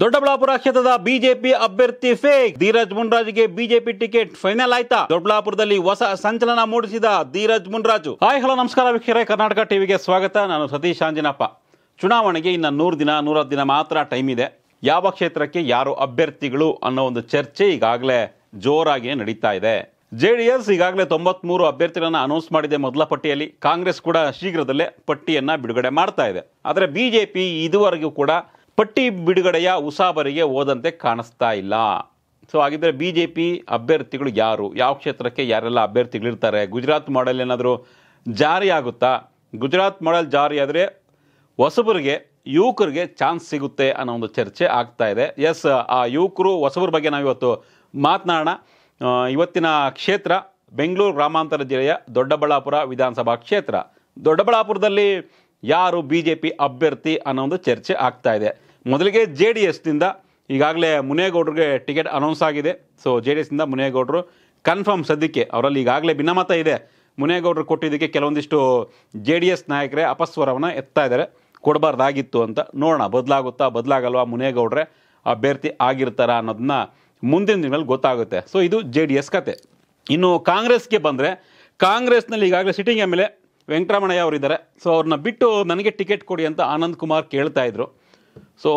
ದೊಡ್ಡಬಳ್ಳಾಪುರ ಕ್ಷೇತ್ರದ ಬಿಜೆಪಿ ಅಭ್ಯರ್ಥಿ ಫೇಕ್ ಧೀರಜ್ ಮುನ್ರಾಜ್ಗೆ ಬಿಜೆಪಿ ಟಿಕೆಟ್ ಫೈನಲ್ ಆಯ್ತಾ ದೊಡ್ಡಬಳ್ಳಾಪುರದಲ್ಲಿ ಹೊಸ ಸಂಚಲನ ಮೂಡಿಸಿದ ಧೀರಜ್ ಮುನ್ರಾಜು ಹಾಯ್ ಹಲೋ ನಮಸ್ಕಾರ ವೀಕ್ಷರೆ ಕರ್ನಾಟಕ ಟಿವಿಗೆ ಸ್ವಾಗತ ನಾನು ಸತೀಶ್ ಆಂಜನಪ್ಪ ಚುನಾವಣೆಗೆ ಇನ್ನು ನೂರು ದಿನ ನೂರತ್ತು ದಿನ ಮಾತ್ರ ಟೈಮ್ ಇದೆ ಯಾವ ಕ್ಷೇತ್ರಕ್ಕೆ ಯಾರು ಅಭ್ಯರ್ಥಿಗಳು ಅನ್ನೋ ಒಂದು ಚರ್ಚೆ ಈಗಾಗಲೇ ಜೋರಾಗಿ ನಡೀತಾ ಇದೆ ಜೆ ಡಿ ಎಸ್ ಈಗಾಗಲೇ ತೊಂಬತ್ಮೂರು ಅಭ್ಯರ್ಥಿಗಳನ್ನು ಅನೌನ್ಸ್ ಮಾಡಿದೆ ಮೊದಲ ಪಟ್ಟಿಯಲ್ಲಿ ಕಾಂಗ್ರೆಸ್ ಕೂಡ ಶೀಘ್ರದಲ್ಲೇ ಪಟ್ಟಿಯನ್ನು ಬಿಡುಗಡೆ ಮಾಡ್ತಾ ಇದೆ ಆದರೆ ಬಿಜೆಪಿ ಇದುವರೆಗೂ ಕೂಡ ಪಟ್ಟಿ ಬಿಡುಗಡೆಯ ಉಸಾಬರಿಗೆ ಹೋದಂತೆ ಕಾಣಿಸ್ತಾ ಇಲ್ಲ ಸೊ ಹಾಗಿದ್ದರೆ ಬಿ ಜೆ ಪಿ ಅಭ್ಯರ್ಥಿಗಳು ಯಾರು ಯಾವ ಕ್ಷೇತ್ರಕ್ಕೆ ಯಾರೆಲ್ಲ ಅಭ್ಯರ್ಥಿಗಳಿರ್ತಾರೆ ಗುಜರಾತ್ ಮಾಡೆಲ್ ಏನಾದರೂ ಜಾರಿ ಆಗುತ್ತಾ ಗುಜರಾತ್ ಮಾಡೆಲ್ ಜಾರಿ ಆದರೆ ಹೊಸಬರಿಗೆ ಯುವಕರಿಗೆ ಚಾನ್ಸ್ ಸಿಗುತ್ತೆ ಅನ್ನೋ ಒಂದು ಚರ್ಚೆ ಆಗ್ತಾ ಇದೆ ಎಸ್ ಆ ಯುವಕರು ಹೊಸಬರ ಬಗ್ಗೆ ನಾವಿವತ್ತು ಮಾತನಾಡೋಣ ಇವತ್ತಿನ ಕ್ಷೇತ್ರ ಬೆಂಗಳೂರು ಗ್ರಾಮಾಂತರ ಜಿಲ್ಲೆಯ ದೊಡ್ಡಬಳ್ಳಾಪುರ ವಿಧಾನಸಭಾ ಕ್ಷೇತ್ರ ದೊಡ್ಡಬಳ್ಳಾಪುರದಲ್ಲಿ ಯಾರು ಬಿ ಜೆ ಪಿ ಅಭ್ಯರ್ಥಿ ಅನ್ನೋ ಒಂದು ಚರ್ಚೆ ಆಗ್ತಾ ಇದೆ ಮೊದಲಿಗೆ ಜೆ ಡಿ ಎಸ್ನಿಂದ ಈಗಾಗಲೇ ಮುನೇಗೌಡರಿಗೆ ಟಿಕೆಟ್ ಅನೌನ್ಸ್ ಆಗಿದೆ ಸೊ ಜೆ ಡಿ ಎಸ್ನಿಂದ ಮುನೇಗೌಡರು ಕನ್ಫರ್ಮ್ ಸದ್ಯಕ್ಕೆ ಅವರಲ್ಲಿ ಈಗಾಗಲೇ ಭಿನ್ನಮತ ಇದೆ ಮುನೇಗೌಡರು ಕೊಟ್ಟಿದ್ದಕ್ಕೆ ಕೆಲವೊಂದಿಷ್ಟು ಜೆ ಡಿ ಎಸ್ ನಾಯಕರೇ ಅಪಸ್ವರವನ್ನು ಎತ್ತಾ ಇದ್ದಾರೆ ಕೊಡಬಾರ್ದಾಗಿತ್ತು ಅಂತ ನೋಡೋಣ ಬದಲಾಗುತ್ತಾ ಬದಲಾಗಲ್ವಾ ಮುನೇಗೌಡ್ರೆ ಅಭ್ಯರ್ಥಿ ಆಗಿರ್ತಾರ ಅನ್ನೋದನ್ನ ಮುಂದಿನ ದಿನಗಳಲ್ಲಿ ಗೊತ್ತಾಗುತ್ತೆ ಸೊ ಇದು ಜೆ ಡಿ ಎಸ್ ಕತೆ ಇನ್ನು ಕಾಂಗ್ರೆಸ್ಗೆ ಬಂದರೆ ಕಾಂಗ್ರೆಸ್ನಲ್ಲಿ ಈಗಾಗಲೇ sitting M L A Venkataramanaiah ಅವರಿದ್ದಾರೆ ಸೊ ಅವ್ರನ್ನ ಬಿಟ್ಟು ನನಗೆ ಟಿಕೆಟ್ ಕೊಡಿ ಅಂತ ಆನಂದ್ ಕುಮಾರ್ ಕೇಳ್ತಾ ಇದ್ರು ಸೊ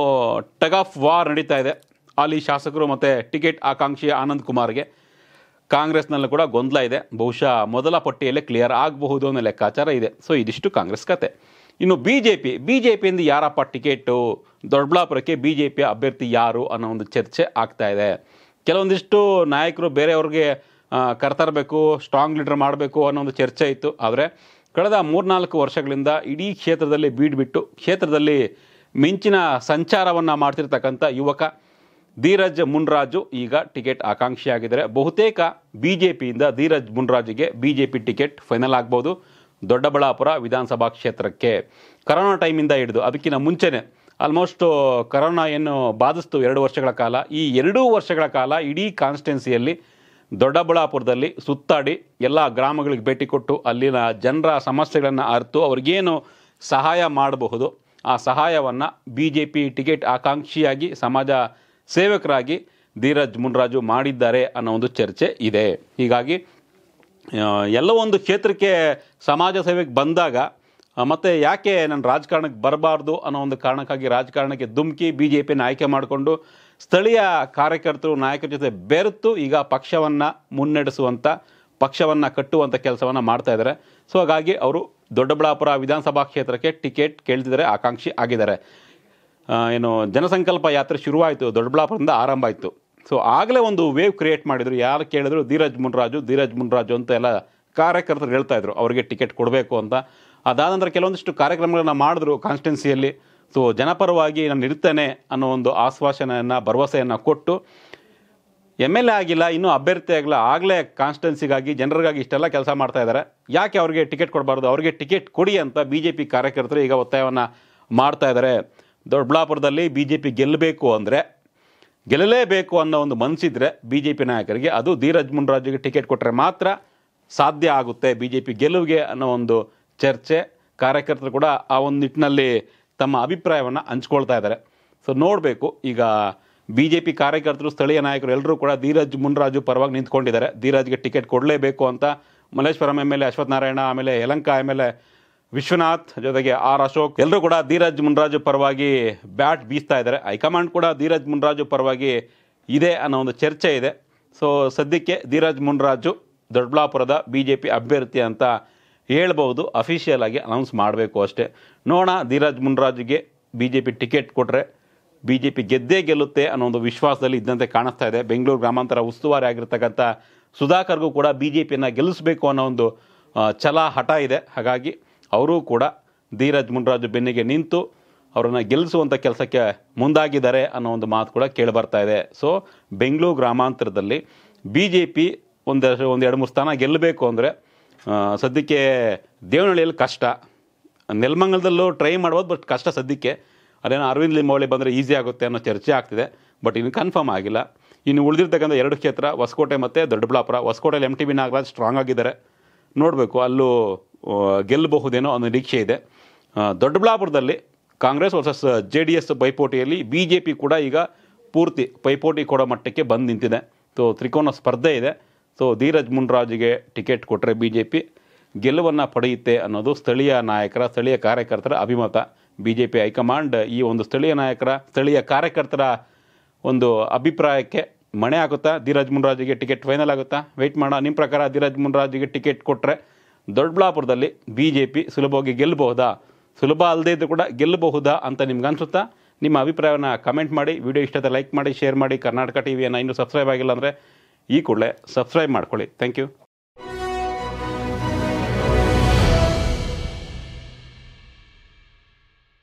ಟಗ್ ಆಫ್ ವಾರ್ ನಡೀತಾ ಇದೆ ಅಲ್ಲಿ ಶಾಸಕರು ಮತ್ತು ಟಿಕೆಟ್ ಆಕಾಂಕ್ಷಿ ಆನಂದ್ ಕುಮಾರ್ಗೆ ಕಾಂಗ್ರೆಸ್ನಲ್ಲೂ ಕೂಡ ಗೊಂದಲ ಇದೆ ಬಹುಶಃ ಮೊದಲ ಪಟ್ಟಿಯಲ್ಲೇ ಕ್ಲಿಯರ್ ಆಗಬಹುದು ಅನ್ನೋ ಲೆಕ್ಕಾಚಾರ ಇದೆ ಸೊ ಇದಿಷ್ಟು ಕಾಂಗ್ರೆಸ್ ಕತೆ ಇನ್ನು B J P B J ಪಿಯಿಂದ ಯಾರಪ್ಪ ಟಿಕೆಟು ದೊಡ್ಡಬಳ್ಳಾಪುರಕ್ಕೆ ಬಿ ಜೆ ಪಿ ಅಭ್ಯರ್ಥಿ ಯಾರು ಅನ್ನೋ ಒಂದು ಚರ್ಚೆ ಆಗ್ತಾ ಇದೆ ಕೆಲವೊಂದಿಷ್ಟು ನಾಯಕರು ಬೇರೆಯವ್ರಿಗೆ ಕರ್ತರಬೇಕು ಸ್ಟ್ರಾಂಗ್ ಲೀಡರ್ ಮಾಡಬೇಕು ಅನ್ನೋ ಒಂದು ಚರ್ಚೆ ಇತ್ತು ಆದರೆ ಕಳೆದ ಮೂರ್ನಾಲ್ಕು ವರ್ಷಗಳಿಂದ ಇಡೀ ಕ್ಷೇತ್ರದಲ್ಲಿ ಬೀಡ್ಬಿಟ್ಟು ಕ್ಷೇತ್ರದಲ್ಲಿ ಮಿಂಚಿನ ಸಂಚಾರವನ್ನು ಮಾಡ್ತಿರ್ತಕ್ಕಂಥ ಯುವಕ ಧೀರಜ್ ಮುನ್ರಾಜು ಈಗ ಟಿಕೆಟ್ ಆಕಾಂಕ್ಷಿಯಾಗಿದ್ದಾರೆ ಬಹುತೇಕ ಬಿ ಜೆ ಪಿಯಿಂದ ಧೀರಜ್ ಮುನ್ರಾಜುಗೆ B J P ticket final ಆಗ್ಬೋದು ದೊಡ್ಡಬಳ್ಳಾಪುರ ವಿಧಾನಸಭಾ ಕ್ಷೇತ್ರಕ್ಕೆ ಕರೋನಾ ಟೈಮಿಂದ ಹಿಡಿದು ಅದಕ್ಕಿಂತ ಮುಂಚೆನೇ ಆಲ್ಮೋಸ್ಟ್ ಕರೋನಾ ಏನು ಬಾಧಿಸ್ತು ಎರಡು ವರ್ಷಗಳ ಕಾಲ ಈ ಎರಡೂ ವರ್ಷಗಳ ಕಾಲ ಇಡೀ ಕಾನ್ಸ್ಟಿಟ್ಯುನ್ಸಿಯಲ್ಲಿ ದೊಡ್ಡಬಳ್ಳಾಪುರದಲ್ಲಿ ಸುತ್ತಾಡಿ ಎಲ್ಲ ಗ್ರಾಮಗಳಿಗೆ ಭೇಟಿ ಕೊಟ್ಟು ಅಲ್ಲಿನ ಜನರ ಸಮಸ್ಯೆಗಳನ್ನು ಅರಿತು ಅವ್ರಿಗೇನು ಸಹಾಯ ಮಾಡಬಹುದು ಆ ಸಹಾಯವನ್ನು ಬಿ ಜೆ ಪಿ ಟಿಕೆಟ್ ಆಕಾಂಕ್ಷಿಯಾಗಿ ಸಮಾಜ ಸೇವಕರಾಗಿ ಧೀರಜ್ ಮುನ್ರಾಜು ಮಾಡಿದ್ದಾರೆ ಅನ್ನೋ ಒಂದು ಚರ್ಚೆ ಇದೆ ಹೀಗಾಗಿ ಎಲ್ಲ ಒಂದು ಕ್ಷೇತ್ರಕ್ಕೆ ಸಮಾಜ ಸೇವೆಗೆ ಬಂದಾಗ ಮತ್ತು ಯಾಕೆ ನಾನು ರಾಜಕಾರಣಕ್ಕೆ ಬರಬಾರ್ದು ಅನ್ನೋ ಒಂದು ಕಾರಣಕ್ಕಾಗಿ ರಾಜಕಾರಣಕ್ಕೆ ಧುಮುಕಿ ಬಿ ಜೆ ಪಿನ ಆಯ್ಕೆ ಮಾಡಿಕೊಂಡು ಸ್ಥಳೀಯ ಕಾರ್ಯಕರ್ತರು ನಾಯಕರ ಜೊತೆ ಬೆರೆತು ಈಗ ಪಕ್ಷವನ್ನು ಮುನ್ನಡೆಸುವಂಥ ಪಕ್ಷವನ್ನು ಕಟ್ಟುವಂಥ ಕೆಲಸವನ್ನು ಮಾಡ್ತಾ ಇದ್ದಾರೆ ಸೊ ಹಾಗಾಗಿ ಅವರು ದೊಡ್ಡಬಳ್ಳಾಪುರ ವಿಧಾನಸಭಾ ಕ್ಷೇತ್ರಕ್ಕೆ ಟಿಕೆಟ್ ಕೇಳ್ತಿದ್ದಾರೆ ಆಕಾಂಕ್ಷಿ ಆಗಿದ್ದಾರೆ ಏನು ಜನಸಂಕಲ್ಪ ಯಾತ್ರೆ ಶುರುವಾಯಿತು ದೊಡ್ಡಬಳ್ಳಾಪುರದಿಂದ ಆರಂಭ ಆಯಿತು ಸೊ ಆಗಲೇ ಒಂದು ವೇವ್ ಕ್ರಿಯೇಟ್ ಮಾಡಿದರು ಯಾರು ಕೇಳಿದ್ರು ಧೀರಜ್ ಮುನ್ರಾಜು ಧೀರಜ್ ಮುನ್ರಾಜು ಅಂತ ಎಲ್ಲ ಕಾರ್ಯಕರ್ತರು ಹೇಳ್ತಾ ಅವರಿಗೆ ಟಿಕೆಟ್ ಕೊಡಬೇಕು ಅಂತ ಅದಾದ ನಂತರ ಕೆಲವೊಂದಿಷ್ಟು ಕಾರ್ಯಕ್ರಮಗಳನ್ನು ಮಾಡಿದ್ರು ಕಾನ್ಸ್ಟಿಟ್ಯುನ್ಸಿಯಲ್ಲಿ ಸೊ ಜನಪರವಾಗಿ ನಾನು ಇರ್ತೇನೆ ಅನ್ನೋ ಒಂದು ಆಶ್ವಾಸನೆಯನ್ನು ಭರವಸೆಯನ್ನು ಕೊಟ್ಟು ಎಮ್ ಎಲ್ ಎ ಆಗಿಲ್ಲ ಇನ್ನೂ ಅಭ್ಯರ್ಥಿ ಆಗಲ್ಲ ಆಗಲೇ ಕಾನ್ಸ್ಟೆನ್ಸಿಗಾಗಿ ಜನರಿಗಾಗಿ ಇಷ್ಟೆಲ್ಲ ಕೆಲಸ ಮಾಡ್ತಾ ಇದ್ದಾರೆ ಯಾಕೆ ಅವರಿಗೆ ಟಿಕೆಟ್ ಕೊಡಬಾರ್ದು ಅವ್ರಿಗೆ ಟಿಕೆಟ್ ಕೊಡಿ ಅಂತ ಬಿ ಜೆ ಪಿ ಕಾರ್ಯಕರ್ತರು ಈಗ ಒತ್ತಾಯವನ್ನು ಮಾಡ್ತಾ ಇದ್ದಾರೆ ದೊಡ್ಡಬಳ್ಳಾಪುರದಲ್ಲಿ ಬಿ ಜೆ ಪಿ ಗೆಲ್ಲಬೇಕು ಅಂದರೆ ಗೆಲ್ಲಲೇಬೇಕು ಅನ್ನೋ ಒಂದು ಮನಸ್ಸಿದ್ರೆ ಬಿ ಜೆ ಪಿ ನಾಯಕರಿಗೆ ಅದು ಧೀರಜ್ ಮುನ್ರಾಜುಗೆ ಟಿಕೆಟ್ ಕೊಟ್ಟರೆ ಮಾತ್ರ ಸಾಧ್ಯ ಆಗುತ್ತೆ ಬಿ ಜೆ ಪಿ ಗೆಲುವಿಗೆ ಅನ್ನೋ ಒಂದು ಚರ್ಚೆ ಕಾರ್ಯಕರ್ತರು ಕೂಡ ಆ ಒಂದು ನಿಟ್ಟಿನಲ್ಲಿ ತಮ್ಮ ಅಭಿಪ್ರಾಯವನ್ನು ಹಂಚ್ಕೊಳ್ತಾ ಇದ್ದಾರೆ ಸೊ ನೋಡಬೇಕು ಈಗ ಬಿಜೆಪಿ ಕಾರ್ಯಕರ್ತರು ಸ್ಥಳೀಯ ನಾಯಕರು ಎಲ್ಲರೂ ಕೂಡ ಧೀರಜ್ ಮುನ್ರಾಜು ಪರವಾಗಿ ನಿಂತ್ಕೊಂಡಿದ್ದಾರೆ ಧೀರಜ್ಗೆ ಟಿಕೆಟ್ ಕೊಡಲೇಬೇಕು ಅಂತ Malleshwaram M L A Ashwath Narayana ಆಮೇಲೆ Yelahanka M L A Vishwanath ಜೊತೆಗೆ ಆರ್ ಅಶೋಕ್ ಎಲ್ಲರೂ ಕೂಡ ಧೀರಜ್ ಮುನ್ರಾಜು ಪರವಾಗಿ ಬ್ಯಾಟ್ ಬೀಸ್ತಾ ಇದ್ದಾರೆ ಹೈಕಮಾಂಡ್ ಕೂಡ ಧೀರಜ್ ಮುನ್ರಾಜು ಪರವಾಗಿ ಇದೆ ಅನ್ನೋ ಒಂದು ಚರ್ಚೆ ಇದೆ ಸೊ ಸದ್ಯಕ್ಕೆ ಧೀರಜ್ ಮುನ್ರಾಜು ದೊಡ್ಡಬಳ್ಳಾಪುರದ ಬಿ ಜೆ ಪಿ ಅಭ್ಯರ್ಥಿ ಅಂತ ಹೇಳ್ಬೋದು ಅಫಿಷಿಯಲ್ ಆಗಿ ಅನೌನ್ಸ್ ಮಾಡಬೇಕು ಅಷ್ಟೇ ನೋಡೋಣ ಧೀರಜ್ ಮುನ್ರಾಜ್ಗೆ ಬಿ ಜೆ ಪಿ ಟಿಕೆಟ್ ಕೊಟ್ಟರೆ ಬಿ ಜೆ ಪಿ ಗೆದ್ದೇ ಗೆಲ್ಲುತ್ತೆ ಅನ್ನೋ ಒಂದು ವಿಶ್ವಾಸದಲ್ಲಿ ಇದ್ದಂತೆ ಕಾಣಿಸ್ತಾ ಇದೆ ಬೆಂಗಳೂರು ಗ್ರಾಮಾಂತರ ಉಸ್ತುವಾರಿ ಆಗಿರ್ತಕ್ಕಂಥ ಸುಧಾಕರ್ಗೂ ಕೂಡ ಬಿ ಜೆ ಪಿಯನ್ನು ಗೆಲ್ಲಿಸಬೇಕು ಅನ್ನೋ ಒಂದು ಛಲ ಹಠ ಇದೆ ಹಾಗಾಗಿ ಅವರೂ ಕೂಡ ಧೀರಜ್ ಮುನ್ರಾಜು ಬೆನ್ನಿಗೆ ನಿಂತು ಅವರನ್ನು ಗೆಲ್ಲಿಸುವಂಥ ಕೆಲಸಕ್ಕೆ ಮುಂದಾಗಿದ್ದಾರೆ ಅನ್ನೋ ಒಂದು ಮಾತು ಕೂಡ ಕೇಳಿ ಬರ್ತಾ ಇದೆ ಸೊ ಬೆಂಗಳೂರು ಗ್ರಾಮಾಂತರದಲ್ಲಿ ಬಿ ಜೆ ಪಿ ಒಂದು ಒಂದು ಎರಡು ಮೂರು ಸ್ಥಾನ ಗೆಲ್ಲಬೇಕು ಅಂದರೆ ಸದ್ಯಕ್ಕೆ ದೇವನಹಳ್ಳಿಯಲ್ಲಿ ಕಷ್ಟ ನೆಲಮಂಗಲದಲ್ಲೂ ಟ್ರೈ ಮಾಡ್ಬೋದು ಬಟ್ ಕಷ್ಟ ಸದ್ಯಕ್ಕೆ ಅದೇನೋ ಅರವಿಂದ್ ಲಿಂಬಾವಳಿ ಬಂದರೆ ಈಸಿ ಆಗುತ್ತೆ ಅನ್ನೋ ಚರ್ಚೆ ಆಗ್ತಿದೆ ಬಟ್ ಇನ್ನು ಕನ್ಫರ್ಮ್ ಆಗಿಲ್ಲ ಇನ್ನು ಉಳಿದಿರ್ತಕ್ಕಂಥ ಎರಡು ಕ್ಷೇತ್ರ ಹೊಸಕೋಟೆ ಮತ್ತು ದೊಡ್ಡಬಳ್ಳಾಪುರ ಹೊಸಕೋಟೆಯಲ್ಲಿ M T B Nagaraj strong ಆಗಿದ್ದಾರೆ ನೋಡಬೇಕು ಅಲ್ಲೂ ಗೆಲ್ಲಬಹುದೇನೋ ಅನ್ನೋ ನಿರೀಕ್ಷೆ ಇದೆ ದೊಡ್ಡಬಳ್ಳಾಪುರದಲ್ಲಿ Congress versus J D S ಪೈಪೋಟಿಯಲ್ಲಿ ಬಿ ಜೆ ಪಿ ಕೂಡ ಈಗ ಪೂರ್ತಿ ಪೈಪೋಟಿ ಕೊಡೋ ಮಟ್ಟಕ್ಕೆ ಬಂದು ನಿಂತಿದೆ ಸೊ ತ್ರಿಕೋನ ಸ್ಪರ್ಧೆ ಇದೆ ಸೊ ಧೀರಜ್ ಮುನ್ರಾಜ್ಗೆ ಟಿಕೆಟ್ ಕೊಟ್ಟರೆ ಬಿ ಜೆ ಪಿ ಗೆಲುವನ್ನು ಪಡೆಯುತ್ತೆ ಅನ್ನೋದು ಸ್ಥಳೀಯ ನಾಯಕರ ಸ್ಥಳೀಯ ಕಾರ್ಯಕರ್ತರ ಅಭಿಮತ ಬಿಜೆಪಿ ಹೈಕಮಾಂಡ್ ಈ ಒಂದು ಸ್ಥಳೀಯ ನಾಯಕರ ಸ್ಥಳೀಯ ಕಾರ್ಯಕರ್ತರ ಒಂದು ಅಭಿಪ್ರಾಯಕ್ಕೆ ಮಣೆ ಆಗುತ್ತಾ ಧೀರಜ್ ಮುನ್ರಾಜ್ಗೆ ಟಿಕೆಟ್ ಫೈನಲ್ ಆಗುತ್ತಾ ವೆಯ್ಟ್ ಮಾಡೋಣ ನಿಮ್ಮ ಪ್ರಕಾರ ಧೀರಜ್ ಮುನ್ರಾಜ್ಗೆ ಟಿಕೆಟ್ ಕೊಟ್ಟರೆ ದೊಡ್ಡಬಳ್ಳಾಪುರದಲ್ಲಿ ಬಿ ಜೆ ಪಿ ಸುಲಭವಾಗಿ ಗೆಲ್ಲಬಹುದಾ ಸುಲಭ ಅಲ್ಲದೇ ಇದ್ದರೂ ಕೂಡ ಗೆಲ್ಲಬಹುದಾ ಅಂತ ನಿಮ್ಗೆ ಅನಿಸುತ್ತಾ ನಿಮ್ಮ ಅಭಿಪ್ರಾಯವನ್ನು ಕಮೆಂಟ್ ಮಾಡಿ ವಿಡಿಯೋ ಇಷ್ಟದ ಲೈಕ್ ಮಾಡಿ ಶೇರ್ ಮಾಡಿ ಕರ್ನಾಟಕ ವಿಯನ್ನು ಇನ್ನೂ ಸಬ್ಸ್ಕ್ರೈಬ್ ಆಗಿಲ್ಲ ಅಂದರೆ ಈ ಕೂಡಲೇ ಸಬ್ಸ್ಕ್ರೈಬ್ ಮಾಡ್ಕೊಳ್ಳಿ ಥ್ಯಾಂಕ್ ಯು